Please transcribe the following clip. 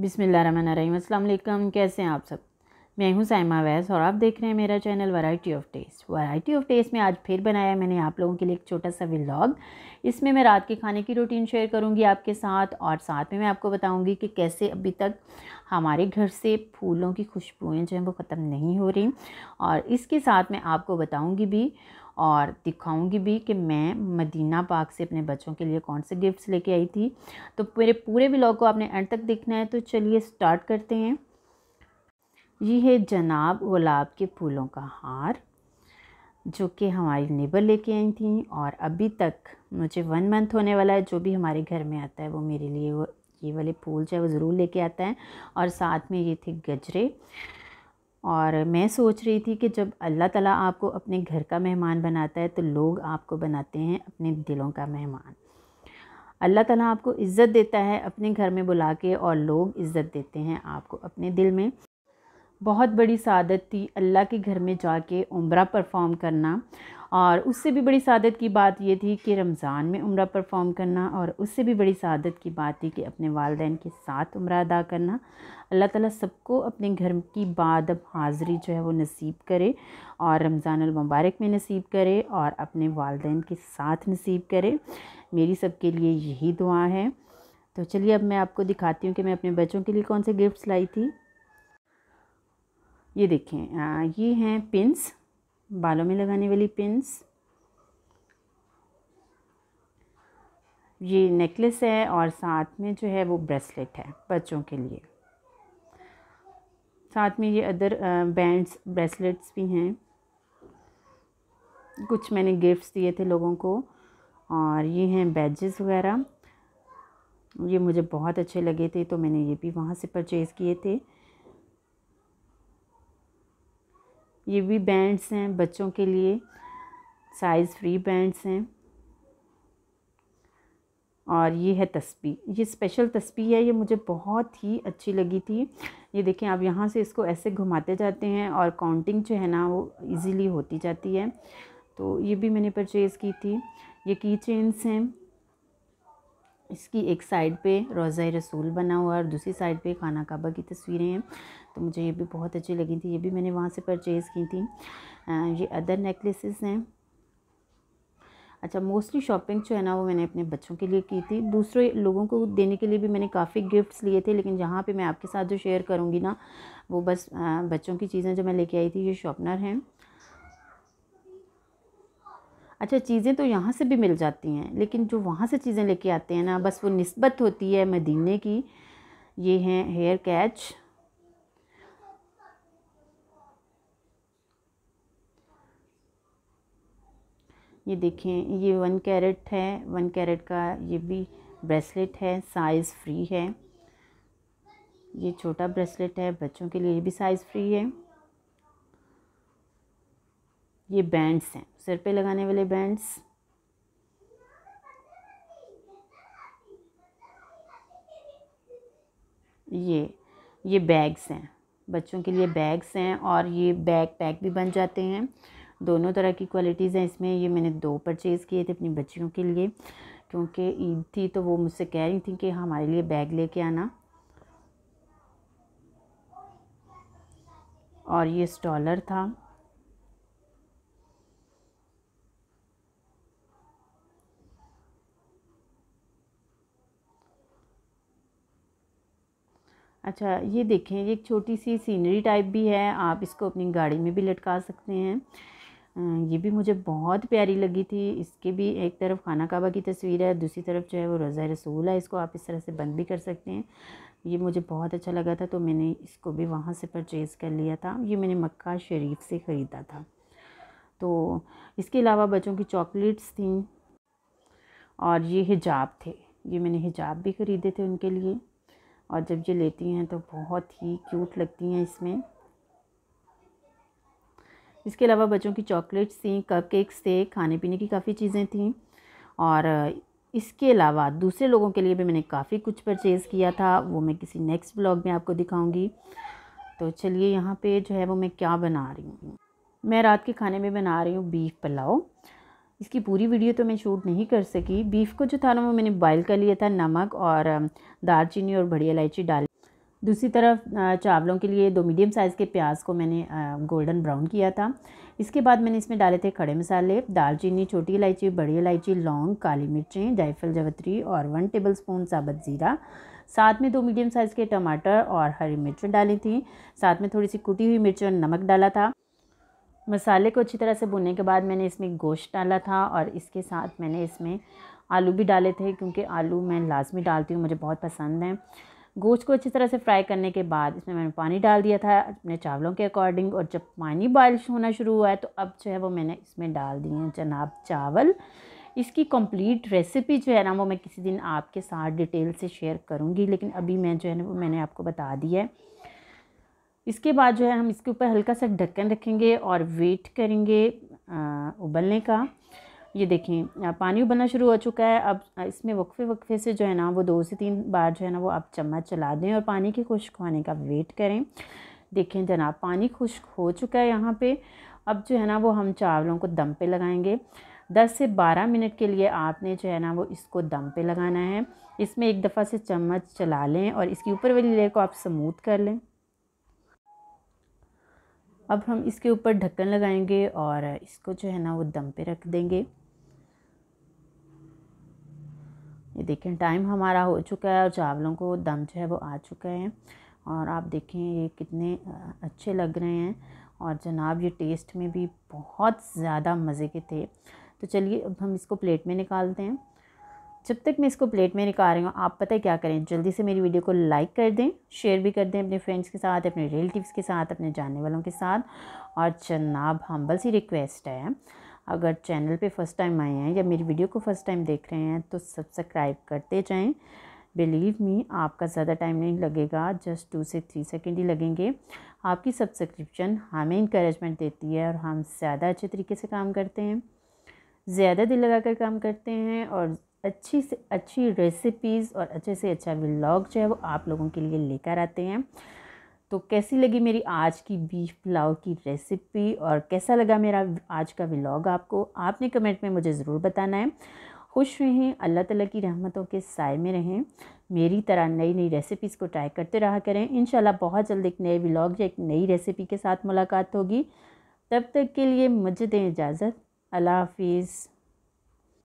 रही अल्लाम कैसे हैं आप सब मैं हूं साइमा वैस और आप देख रहे हैं मेरा channel variety of taste variety of taste में आज फिर बनाया मैंने आप लोगों के लिए एक छोटा सा व्लॉग इसमें मैं रात के खाने की रूटीन शेयर करूंगी आपके साथ और साथ में मैं आपको बताऊंगी कि कैसे अभी तक हमारे घर से फूलों की खुशबुएँ जो हैं वो ख़त्म नहीं हो रही और इसके साथ मैं आपको बताऊँगी भी और दिखाऊंगी भी कि मैं मदीना पाक से अपने बच्चों के लिए कौन से गिफ्ट्स लेके आई थी तो मेरे पूरे ब्लॉग को आपने एंड तक देखना है तो चलिए स्टार्ट करते हैं ये है जनाब गुलाब के फूलों का हार जो कि हमारी नेबर लेके आई थी और अभी तक मुझे वन मंथ होने वाला है जो भी हमारे घर में आता है वो मेरे लिए वो ये वाले फूल जो है वो ज़रूर लेके आता है और साथ में ये थे गजरे और मैं सोच रही थी कि जब अल्लाह ताला आपको अपने घर का मेहमान बनाता है तो लोग आपको बनाते हैं अपने दिलों का मेहमान अल्लाह ताला आपको इज़्ज़त देता है अपने घर में बुला के और लोग इज़्ज़त देते हैं आपको अपने दिल में बहुत बड़ी सादत थी अल्लाह के घर में जाके उम्र परफॉर्म करना और उससे भी बड़ी सादत की बात ये थी कि रमज़ान में उम्र परफॉर्म करना और उससे भी बड़ी सादत की बात थी कि अपने वालदेन के साथ उम्र अदा करना अल्लाह ताला सबको अपने घर की बाद अब जो है वो नसीब करे और रमज़ान मुबारक में नसीब करे और अपने वालदेन के साथ नसीब करे मेरी सबके लिए यही दुआ है तो चलिए अब मैं आपको दिखाती हूँ कि मैं अपने बच्चों के लिए कौन से गिफ्ट्स लाई थी ये देखें आ, ये हैं पिंस बालों में लगाने वाली पिन्स ये नेकलेस है और साथ में जो है वो ब्रेसलेट है बच्चों के लिए साथ में ये अदर बैंड्स ब्रेसलेट्स भी हैं कुछ मैंने गिफ्ट्स दिए थे लोगों को और ये हैं बैजेस वगैरह ये मुझे बहुत अच्छे लगे थे तो मैंने ये भी वहाँ से परचेज़ किए थे ये भी बैंड्स हैं बच्चों के लिए साइज़ फ्री बैंड्स हैं और ये है तस्बी ये स्पेशल तस्बी है ये मुझे बहुत ही अच्छी लगी थी ये देखें आप यहाँ से इसको ऐसे घुमाते जाते हैं और काउंटिंग जो है ना वो इजीली होती जाती है तो ये भी मैंने परचेज़ की थी ये की चेन्स हैं इसकी एक साइड पे रोज़ा रसूल बना हुआ है और दूसरी साइड पे खाना काबा की तस्वीरें हैं तो मुझे ये भी बहुत अच्छी लगी थी ये भी मैंने वहाँ से परचेज़ की थी ये अदर नेकलेसेस हैं अच्छा मोस्टली शॉपिंग जो है ना वो मैंने अपने बच्चों के लिए की थी दूसरे लोगों को देने के लिए भी मैंने काफ़ी गिफ्ट्स लिए थे लेकिन जहाँ पे मैं आपके साथ जो शेयर करूँगी ना वो बस बच्चों की चीज़ें जो मैं लेके आई थी ये शॉपनर हैं अच्छा चीज़ें तो यहाँ से भी मिल जाती हैं लेकिन जो वहाँ से चीज़ें लेके आते हैं ना बस वो नस्बत होती है मदीने की ये हैं हेयर कैच ये देखें ये वन कैरेट है वन कैरेट का ये भी ब्रेसलेट है साइज़ फ्री है ये छोटा ब्रेसलेट है बच्चों के लिए भी साइज़ फ्री है ये बैंड्स हैं सिर पे लगाने वाले बैंड्स ये ये बैग्स हैं बच्चों के लिए बैग्स हैं और ये बैग पैक भी बन जाते हैं दोनों तरह की क्वालिटीज़ हैं इसमें ये मैंने दो परचेज़ किए थे अपनी बच्चियों के लिए क्योंकि ईद थी तो वो मुझसे कह रही थी कि हमारे लिए बैग लेके आना और ये स्टॉलर था अच्छा ये देखें ये एक छोटी सी सीनरी टाइप भी है आप इसको अपनी गाड़ी में भी लटका सकते हैं ये भी मुझे बहुत प्यारी लगी थी इसके भी एक तरफ खाना काबा की तस्वीर है दूसरी तरफ जो है वो रज़ा रसूल है इसको आप इस तरह से बंद भी कर सकते हैं ये मुझे बहुत अच्छा लगा था तो मैंने इसको भी वहाँ से परचेज़ कर लिया था ये मैंने मक्का शरीफ से ख़रीदा था तो इसके अलावा बच्चों की चॉकलेट्स थी और ये हिजाब थे ये मैंने हिजाब भी ख़रीदे थे उनके लिए और जब ये लेती हैं तो बहुत ही क्यूट लगती हैं इसमें इसके अलावा बच्चों की चॉकलेट्स थी कप केक्स थे खाने पीने की काफ़ी चीज़ें थी और इसके अलावा दूसरे लोगों के लिए भी मैंने काफ़ी कुछ परचेज़ किया था वो मैं किसी नेक्स्ट ब्लॉग में आपको दिखाऊंगी तो चलिए यहाँ पे जो है वो मैं क्या बना रही हूँ मैं रात के खाने में बना रही हूँ बीफ पुलाव इसकी पूरी वीडियो तो मैं शूट नहीं कर सकी बीफ को जो था ना वो मैंने बॉयल कर लिया था नमक और दालचीनी और बड़ी इलायची डाल दूसरी तरफ चावलों के लिए दो मीडियम साइज़ के प्याज को मैंने गोल्डन ब्राउन किया था इसके बाद मैंने इसमें डाले थे खड़े मसाले दालचीनी छोटी इलायची बड़ी इलायची लौंग काली मिर्चें जायफल जवत्री और वन टेबल स्पून साबत ज़ीरा साथ में दो मीडियम साइज़ के टमाटर और हरी मिर्च डाली थी साथ में थोड़ी सी कुटी हुई मिर्च और नमक डाला था मसाले को अच्छी तरह से भुनने के बाद मैंने इसमें गोश्त डाला था और इसके साथ मैंने इसमें आलू भी डाले थे क्योंकि आलू मैं लाजमी डालती हूँ मुझे बहुत पसंद है गोश्त को अच्छी तरह से फ्राई करने के बाद इसमें मैंने पानी डाल दिया था अपने चावलों के अकॉर्डिंग और जब पानी बारिश होना शुरू हुआ है तो अब जो है वो मैंने इसमें डाल दिए हैं जनाब चावल इसकी कंप्लीट रेसिपी जो है ना वो मैं किसी दिन आपके साथ डिटेल से शेयर करूँगी लेकिन अभी मैं जो है ना वो मैंने आपको बता दिया है इसके बाद जो है हम इसके ऊपर हल्का सा ढक्कन रखेंगे और वेट करेंगे उबलने का ये देखें पानी उबलना शुरू हो चुका है अब इसमें वक्फे वक्फे से जो है ना वो दो से तीन बार जो है ना वो आप चम्मच चला दें और पानी के खुश्क होने का वेट करें देखें जनाब पानी खुश्क हो चुका है यहाँ पे अब जो है ना वो हम चावलों को दम पे लगाएंगे 10 से 12 मिनट के लिए आपने जो है ना वो इसको दम पे लगाना है इसमें एक दफ़ा से चम्मच चला लें और इसकी ऊपर वाली लेयर को आप समूथ कर लें अब हम इसके ऊपर ढक्कन लगाएंगे और इसको जो है ना वो दम पे रख देंगे ये देखें टाइम हमारा हो चुका है और चावलों को दम जो है वो आ चुका है और आप देखें ये कितने अच्छे लग रहे हैं और जनाब ये टेस्ट में भी बहुत ज़्यादा मज़े के थे तो चलिए अब हम इसको प्लेट में निकालते हैं जब तक मैं इसको प्लेट में निकाल रही हूँ आप पता है क्या करें जल्दी से मेरी वीडियो को लाइक कर दें शेयर भी कर दें अपने फ्रेंड्स के साथ अपने रिलेटिव्स के साथ अपने जानने वालों के साथ और जनाब हम्बल सी रिक्वेस्ट है अगर चैनल पे फर्स्ट टाइम आए हैं या मेरी वीडियो को फर्स्ट टाइम देख रहे हैं तो सब्सक्राइब करते जाएँ बिलीव मी आपका ज़्यादा टाइम नहीं लगेगा जस्ट टू से थ्री सेकेंड ही लगेंगे आपकी सब्सक्रिप्शन हमें इंक्रेजमेंट देती है और हम ज़्यादा अच्छे तरीके से काम करते हैं ज़्यादा दिल लगा कर काम करते हैं और अच्छी से अच्छी रेसिपीज़ और अच्छे से अच्छा व्लॉग जो है वो आप लोगों के लिए लेकर आते हैं तो कैसी लगी मेरी आज की बीफ पुलाव की रेसिपी और कैसा लगा मेरा आज का व्लॉग आपको आपने कमेंट में मुझे ज़रूर बताना है खुश रहें अल्लाह ताला की रहमतों के साय में रहें मेरी तरह नई नई रेसिपीज़ को ट्राई करते रहा करें इन बहुत जल्द एक नए व्लाग या एक नई रेसिपी के साथ मुलाकात होगी तब तक के लिए मुझे दें इजाज़त अल्लाह हाफिज़